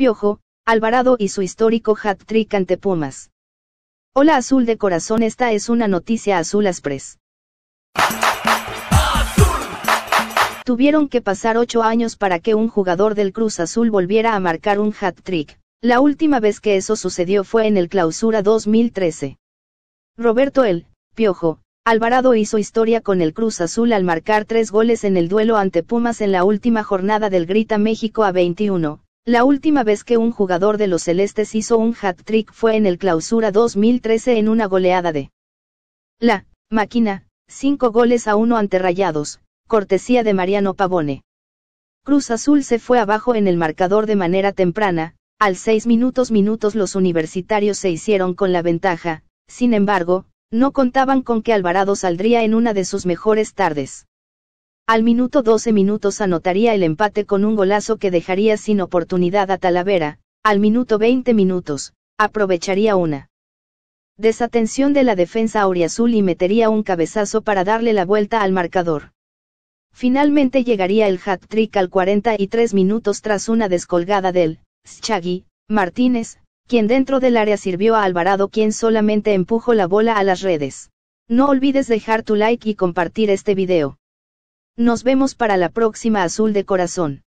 Piojo, Alvarado y su histórico hat-trick ante Pumas. Hola Azul de Corazón, esta es una noticia Azul Express. Tuvieron que pasar ocho años para que un jugador del Cruz Azul volviera a marcar un hat-trick. La última vez que eso sucedió fue en el Clausura 2013. Roberto El, Piojo, Alvarado hizo historia con el Cruz Azul al marcar tres goles en el duelo ante Pumas en la última jornada del Grita México a 21, la última vez que un jugador de los Celestes hizo un hat-trick fue en el Clausura 2013 en una goleada de La Máquina, 5 goles a 1 ante Rayados, cortesía de Mariano Pavone. Cruz Azul se fue abajo en el marcador de manera temprana, al 6 minutos minutos los universitarios se hicieron con la ventaja, sin embargo, no contaban con que Alvarado saldría en una de sus mejores tardes. Al minuto 12 minutos anotaría el empate con un golazo que dejaría sin oportunidad a Talavera, al minuto 20 minutos, aprovecharía una desatención de la defensa auriazul y metería un cabezazo para darle la vuelta al marcador. Finalmente llegaría el hat-trick al 43 minutos tras una descolgada del Schaggy Martínez, quien dentro del área sirvió a Alvarado quien solamente empujó la bola a las redes. No olvides dejar tu like y compartir este video. Nos vemos para la próxima Azul de Corazón.